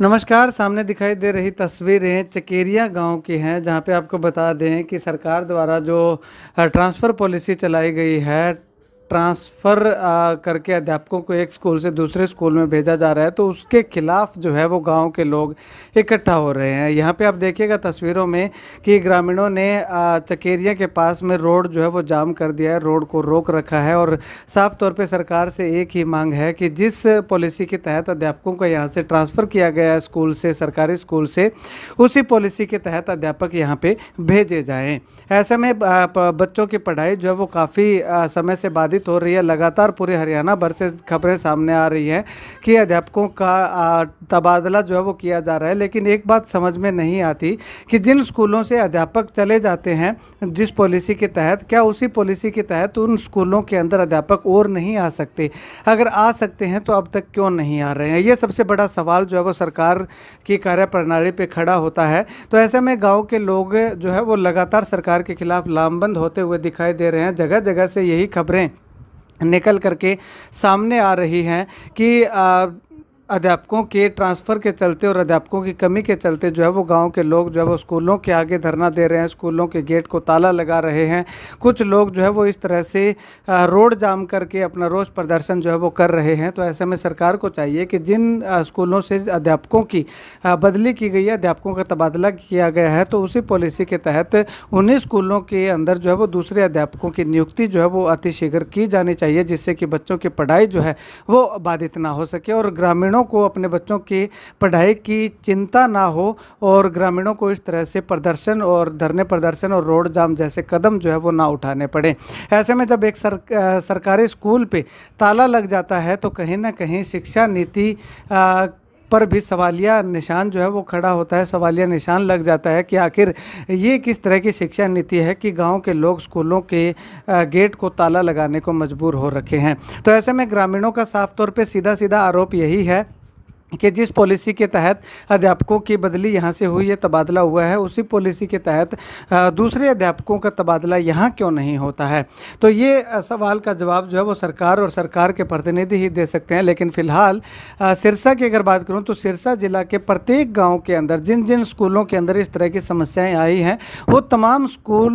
नमस्कार सामने दिखाई दे रही तस्वीरें चकेरिया गांव की हैं जहां पे आपको बता दें कि सरकार द्वारा जो ट्रांसफ़र पॉलिसी चलाई गई है ट्रांसफ़र करके अध्यापकों को एक स्कूल से दूसरे स्कूल में भेजा जा रहा है तो उसके खिलाफ जो है वो गांव के लोग इकट्ठा हो रहे हैं यहाँ पे आप देखिएगा तस्वीरों में कि ग्रामीणों ने चकेरिया के पास में रोड जो है वो जाम कर दिया है रोड को रोक रखा है और साफ तौर पर सरकार से एक ही मांग है कि जिस पॉलिसी के तहत अध्यापकों को यहाँ से ट्रांसफ़र किया गया है स्कूल से सरकारी स्कूल से उसी पॉलिसी के तहत अध्यापक यहाँ पर भेजे जाएँ ऐसे में बच्चों की पढ़ाई जो है वो काफ़ी समय से बाधित प्रभावित हो रही है लगातार पूरे हरियाणा भर से खबरें सामने आ रही हैं कि अध्यापकों का तबादला जो है वो किया जा रहा है लेकिन एक बात समझ में नहीं आती कि जिन स्कूलों से अध्यापक चले जाते हैं जिस पॉलिसी के तहत क्या उसी पॉलिसी के तहत उन स्कूलों के अंदर अध्यापक और नहीं आ सकते अगर आ सकते हैं तो अब तक क्यों नहीं आ रहे हैं ये सबसे बड़ा सवाल जो है वो सरकार की कार्यप्रणाली पर खड़ा होता है तो ऐसे में गाँव के लोग जो है वो लगातार सरकार के खिलाफ लामबंद होते हुए दिखाई दे रहे हैं जगह जगह से यही खबरें निकल करके सामने आ रही हैं कि अध्यापकों के ट्रांसफ़र के चलते और अध्यापकों की कमी के चलते जो है वो गांव के लोग जो है वो स्कूलों के आगे धरना दे रहे हैं स्कूलों के गेट को ताला लगा रहे हैं कुछ लोग जो है वो इस तरह से रोड जाम करके अपना रोज़ प्रदर्शन जो है वो कर रहे हैं तो ऐसे में सरकार को चाहिए कि जिन स्कूलों से अध्यापकों की बदली की गई है अध्यापकों का तबादला किया गया है तो उसी पॉलिसी के तहत उन्हीं स्कूलों के अंदर जो है वो दूसरे अध्यापकों की नियुक्ति जो है वो अतिशीघ्र की जानी चाहिए जिससे कि बच्चों की पढ़ाई जो है वो बाधित ना हो सके और ग्रामीणों माताओं को अपने बच्चों की पढ़ाई की चिंता ना हो और ग्रामीणों को इस तरह से प्रदर्शन और धरने प्रदर्शन और रोड जाम जैसे कदम जो है वो ना उठाने पड़े ऐसे में जब एक सर, सरकारी स्कूल पे ताला लग जाता है तो कहीं ना कहीं शिक्षा नीति पर भी सवालिया निशान जो है वो खड़ा होता है सवालिया निशान लग जाता है कि आखिर ये किस तरह की शिक्षा नीति है कि गाँव के लोग स्कूलों के गेट को ताला लगाने को मजबूर हो रखे हैं तो ऐसे में ग्रामीणों का साफ तौर पर सीधा सीधा आरोप यही है कि जिस पॉलिसी के तहत अध्यापकों की बदली यहाँ से हुई है तबादला हुआ है उसी पॉलिसी के तहत दूसरे अध्यापकों का तबादला यहाँ क्यों नहीं होता है तो ये सवाल का जवाब जो है वो सरकार और सरकार के प्रतिनिधि ही दे सकते हैं लेकिन फ़िलहाल सिरसा की अगर बात करूँ तो सिरसा जिला के प्रत्येक गाँव के अंदर जिन जिन स्कूलों के अंदर इस तरह की समस्याएँ आई हैं वो तमाम स्कूल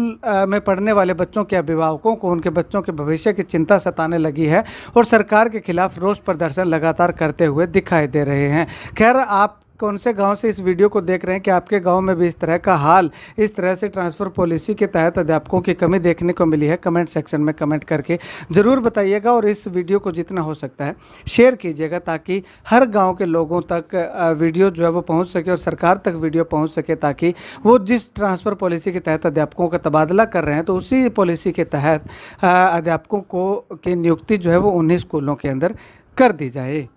में पढ़ने वाले बच्चों के अभिभावकों को उनके बच्चों के भविष्य की चिंता सताने लगी है और सरकार के खिलाफ रोष प्रदर्शन लगातार करते हुए दिखाई दे रहे हैं हैं खैर आप कौन से गांव से इस वीडियो को देख रहे हैं कि आपके गांव में भी इस तरह का हाल इस तरह से ट्रांसफ़र पॉलिसी के तहत अध्यापकों की कमी देखने को मिली है कमेंट सेक्शन में कमेंट करके ज़रूर बताइएगा और इस वीडियो को जितना हो सकता है शेयर कीजिएगा ताकि हर गांव के लोगों तक वीडियो जो है वो पहुंच सके और सरकार तक वीडियो पहुँच सके ताकि वो जिस ट्रांसफ़र पॉलिसी के तहत अध्यापकों का तबादला कर रहे हैं तो उसी पॉलिसी के तहत अध्यापकों को की नियुक्ति जो है वो उन्हीं स्कूलों के अंदर कर दी जाए